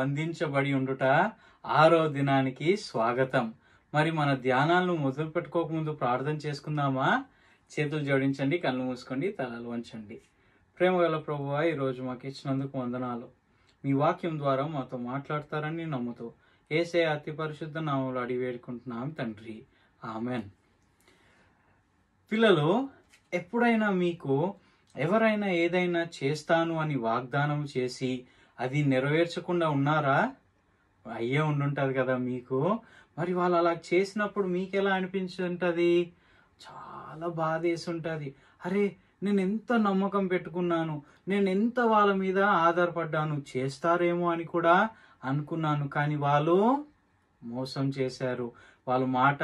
బంధించబడి ఉండుట ఆరో దినానికి స్వాగతం మరి మన ధ్యానాలను మొదలు పెట్టుకోకముందు ప్రార్థన చేసుకుందామా చేతులు జోడించండి కళ్ళు మూసుకోండి తలలు వంచండి ప్రేమ గల ప్రభు ఈరోజు మాకు ఇచ్చినందుకు వందనాలు మీ వాక్యం ద్వారా మాతో మాట్లాడతారని నమ్ముతూ ఏసే అతి పరిశుద్ధ నామలు అడివేడుకుంటున్నాం తండ్రి ఆమెన్ పిల్లలు ఎప్పుడైనా మీకు ఎవరైనా ఏదైనా చేస్తాను అని వాగ్దానం చేసి అది నెరవేర్చకుండా ఉన్నారా అయ్యే ఉండుంటుంది కదా మీకు మరి వాళ్ళు అలా చేసినప్పుడు మీకు ఎలా అనిపించుంటుంది చాలా బాధ ఉంటుంది అరే నేను ఎంత నమ్మకం పెట్టుకున్నాను నేను ఎంత వాళ్ళ మీద ఆధారపడ్డాను చేస్తారేమో అని కూడా అనుకున్నాను కానీ వాళ్ళు మోసం చేశారు వాళ్ళ మాట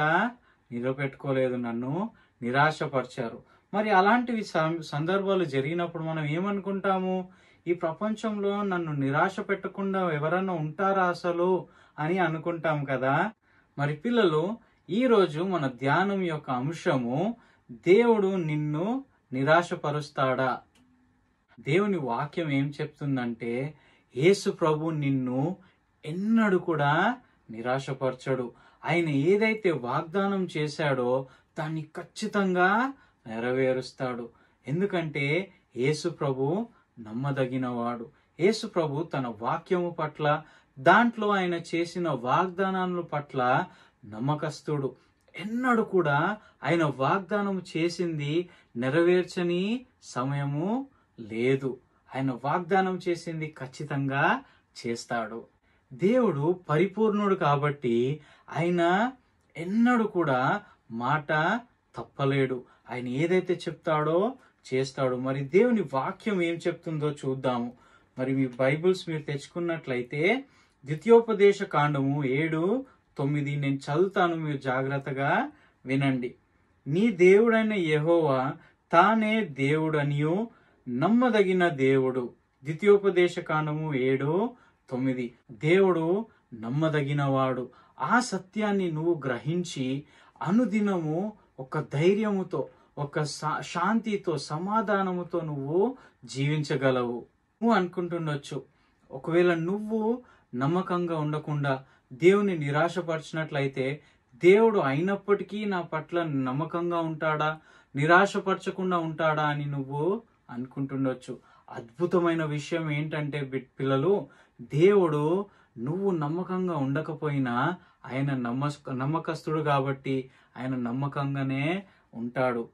నిలబెట్టుకోలేదు నన్ను నిరాశపరిచారు మరి అలాంటివి సందర్భాలు జరిగినప్పుడు మనం ఏమనుకుంటాము ఈ ప్రపంచంలో నన్ను నిరాశ పెట్టకుండా ఎవరన్నా ఉంటారా అసలు అని అనుకుంటాం కదా మరి పిల్లలు ఈరోజు మన ధ్యానం యొక్క అంశము దేవుడు నిన్ను నిరాశపరుస్తాడా దేవుని వాక్యం ఏం చెప్తుందంటే యేసు ప్రభు నిన్ను ఎన్నడూ కూడా నిరాశపరచడు ఆయన ఏదైతే వాగ్దానం చేశాడో దాన్ని ఖచ్చితంగా నెరవేరుస్తాడు ఎందుకంటే యేసు ప్రభు నమ్మదగినవాడు యేసు ప్రభు తన వాక్యము పట్ల దాంట్లో ఆయన చేసిన వాగ్దానాల పట్ల నమ్మకస్తుడు ఎన్నడూ కూడా ఆయన వాగ్దానం చేసింది నెరవేర్చని సమయము లేదు ఆయన వాగ్దానం చేసింది ఖచ్చితంగా చేస్తాడు దేవుడు పరిపూర్ణుడు కాబట్టి ఆయన ఎన్నడూ కూడా మాట తప్పలేడు ఆయన ఏదైతే చెప్తాడో చేస్తాడు మరి దేవుని వాక్యం ఏం చెప్తుందో చూద్దాము మరి మీ బైబిల్స్ మీరు తెచ్చుకున్నట్లయితే ద్వితీయోపదేశ కాండము ఏడు తొమ్మిది నేను చదువుతాను మీరు జాగ్రత్తగా వినండి నీ దేవుడైన యహోవా తానే దేవుడనియు నమ్మదగిన దేవుడు ద్వితీయోపదేశ కాండము ఏడు తొమ్మిది దేవుడు నమ్మదగినవాడు ఆ సత్యాన్ని నువ్వు గ్రహించి అనుదినము ఒక ధైర్యముతో ఒక శాంతితో సమాధానముతో నువ్వు జీవించగలవు నువ్వు అనుకుంటుండొచ్చు ఒకవేళ నువ్వు నమ్మకంగా ఉండకుండా దేవుని నిరాశపరిచినట్లయితే దేవుడు అయినప్పటికీ నా పట్ల నమ్మకంగా ఉంటాడా నిరాశపరచకుండా ఉంటాడా అని నువ్వు అనుకుంటుండొచ్చు అద్భుతమైన విషయం ఏంటంటే పిల్లలు దేవుడు నువ్వు నమ్మకంగా ఉండకపోయినా ఆయన నమ్మ నమ్మకస్తుడు కాబట్టి ఆయన నమ్మకంగానే ఉంటాడు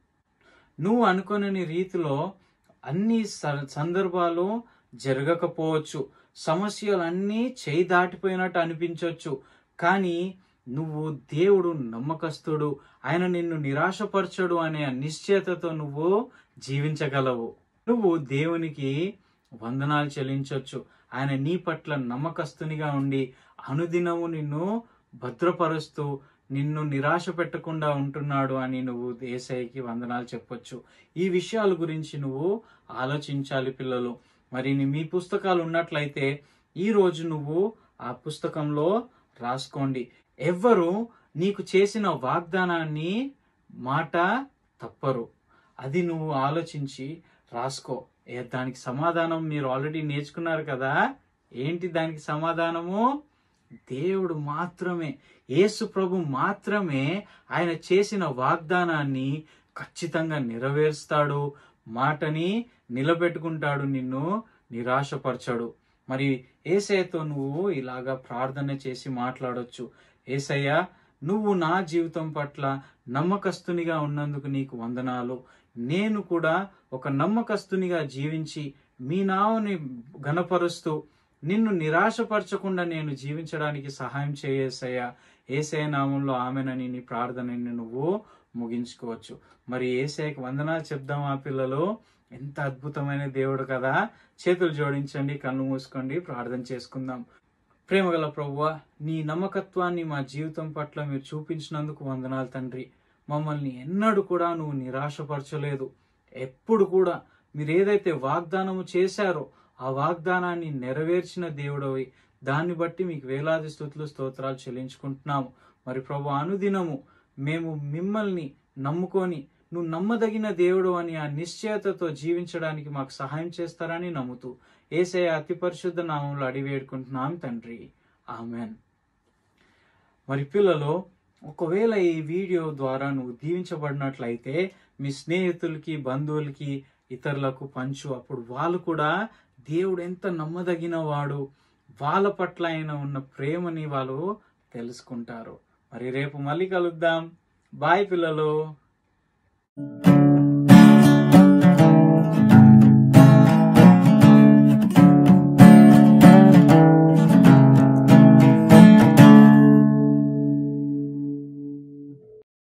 నువ్వు అనుకునే రీతిలో అన్ని సందర్భాలు జరగకపోవచ్చు సమస్యలన్నీ చేయి దాటిపోయినట్టు అనిపించవచ్చు కానీ నువ్వు దేవుడు నమ్మకస్తుడు ఆయన నిన్ను నిరాశపరచడు అనే నిశ్చయతతో నువ్వు జీవించగలవు నువ్వు దేవునికి వందనాలు చెల్లించవచ్చు ఆయన నీ పట్ల నమ్మకస్తునిగా ఉండి అనుదినము నిన్ను భద్రపరుస్తూ నిన్ను నిరాశ పెట్టకుండా ఉంటున్నాడు అని నువ్వు దేశాయికి వందనాలు చెప్పొచ్చు ఈ విషయాల గురించి నువ్వు ఆలోచించాలి పిల్లలు మరి మీ పుస్తకాలు ఉన్నట్లయితే ఈరోజు నువ్వు ఆ పుస్తకంలో రాసుకోండి ఎవ్వరు నీకు చేసిన వాగ్దానాన్ని మాట తప్పరు అది నువ్వు ఆలోచించి రాసుకో దానికి సమాధానం మీరు ఆల్రెడీ నేర్చుకున్నారు కదా ఏంటి దానికి సమాధానము దేవుడు మాత్రమే యేసు ప్రభు మాత్రమే ఆయన చేసిన వాగ్దానాన్ని ఖచ్చితంగా నెరవేరుస్తాడు మాటని నిలబెట్టుకుంటాడు నిన్ను నిరాశపరచాడు మరి ఏసయ్యతో నువ్వు ఇలాగా ప్రార్థన చేసి మాట్లాడొచ్చు ఏసయ్య నువ్వు నా జీవితం పట్ల నమ్మకస్తునిగా ఉన్నందుకు నీకు వందనాలు నేను కూడా ఒక నమ్మకస్తునిగా జీవించి మీ నావని ఘనపరుస్తూ నిన్ను నిరాశపరచకుండా నేను జీవించడానికి సహాయం చేయేసయ్యా ఏసే నామంలో ఆమెనని నీ ప్రార్థనని నువ్వు ముగించుకోవచ్చు మరి ఏసేకి వందనాలు చెప్దాం ఆ పిల్లలు ఎంత అద్భుతమైన దేవుడు కదా చేతులు జోడించండి కన్ను మూసుకోండి ప్రార్థన చేసుకుందాం ప్రేమగల ప్రభువ నీ నమ్మకత్వాన్ని మా జీవితం పట్ల మీరు చూపించినందుకు వందనాలు తండ్రి మమ్మల్ని ఎన్నడూ కూడా నువ్వు నిరాశపరచలేదు ఎప్పుడు కూడా మీరు ఏదైతే వాగ్దానము చేశారో ఆ వాగ్దానాన్ని నెరవేర్చిన దేవుడవి దాన్ని బట్టి మీకు వేలాది స్థుతులు స్తోత్రాలు చెల్లించుకుంటున్నాము మరి ప్రభు అనుదినము మేము మిమ్మల్ని నమ్ముకొని నువ్వు నమ్మదగిన దేవుడు అని ఆ నిశ్చయతతో జీవించడానికి మాకు సహాయం చేస్తారని నమ్ముతూ ఏసే అతి పరిశుద్ధ నామంలో అడివేడుకుంటున్నాం తండ్రి ఆమెన్ మరి పిల్లలు ఒకవేళ ఈ వీడియో ద్వారా నువ్వు దీవించబడినట్లయితే మీ స్నేహితులకి బంధువులకి ఇతరులకు పంచు అప్పుడు వాళ్ళు కూడా దేవుడు ఎంత నమ్మదగిన వాడు వాళ్ళ పట్ల ఆయన ఉన్న ప్రేమని వాళ్ళు తెలుసుకుంటారు మరి రేపు మళ్ళీ కలుద్దాం బాయ్ పిల్లలు